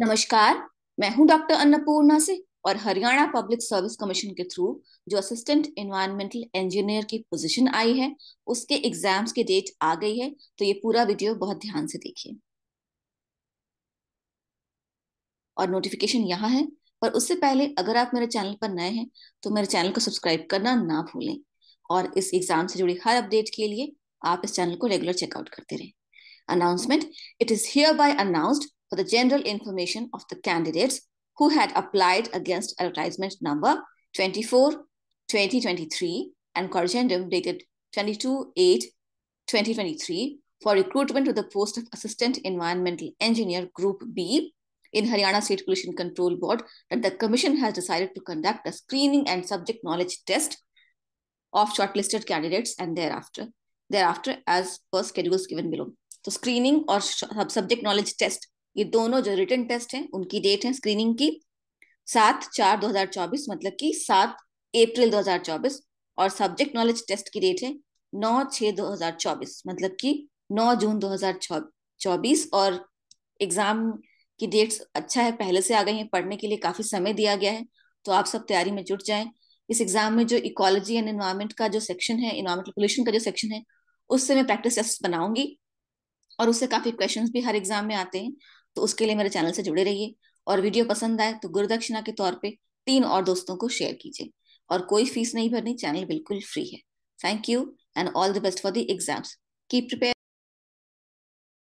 नमस्कार मैं हूं डॉक्टर अन्नपूर्णा से और हरियाणा पब्लिक सर्विस कमीशन के थ्रू जो असिस्टेंट इन्वायरमेंटल इंजीनियर की पोजीशन आई है उसके एग्जाम्स की डेट आ गई है तो ये पूरा वीडियो बहुत ध्यान से देखिए और नोटिफिकेशन यहाँ है पर उससे पहले अगर आप मेरे चैनल पर नए हैं तो मेरे चैनल को सब्सक्राइब करना ना भूलें और इस एग्जाम से जुड़ी हर अपडेट के लिए आप इस चैनल को रेगुलर चेकआउट करते रहें it is hereby announced for the general information of the candidates who had applied against advertisement number 24 2023 and corrigendum dated 22 8 2023 for recruitment to the post of Assistant Environmental Engineer Group B in Haryana State Pollution Control Board that the Commission has decided to conduct a screening and subject knowledge test of shortlisted candidates and thereafter, thereafter as per schedules given below. So screening or subject knowledge test ये दोनों जो written test हैं उनकी date है screening की सात चार 2024 मतलब कि सात अप्रैल 2024 और सब्जेक्ट नॉलेज टेस्ट की डेट है नौ हजार 2024 मतलब कि नौ जून 2024 और एग्जाम की डेट्स अच्छा है पहले से आ गई हैं पढ़ने के लिए काफ़ी समय दिया गया है तो आप सब तैयारी में जुट जाएं इस एग्जाम में जो इकोलॉजी एंड एनवायरमेंट का जो सेक्शन है इन्वायरमेंटल पोल्यूशन का जो सेक्शन है उससे मैं प्रैक्टिस टेस्ट बनाऊंगी और उससे काफ़ी क्वेश्चन भी हर एग्जाम में आते हैं तो उसके लिए मेरे चैनल से जुड़े रहिए और वीडियो पसंद आए तो गुरुदक्षिणा के तौर पर तीन और दोस्तों को शेयर कीजिए और कोई फीस नहीं भरनी चैनल बिल्कुल फ्री है thank you and all the best for the exams keep prepare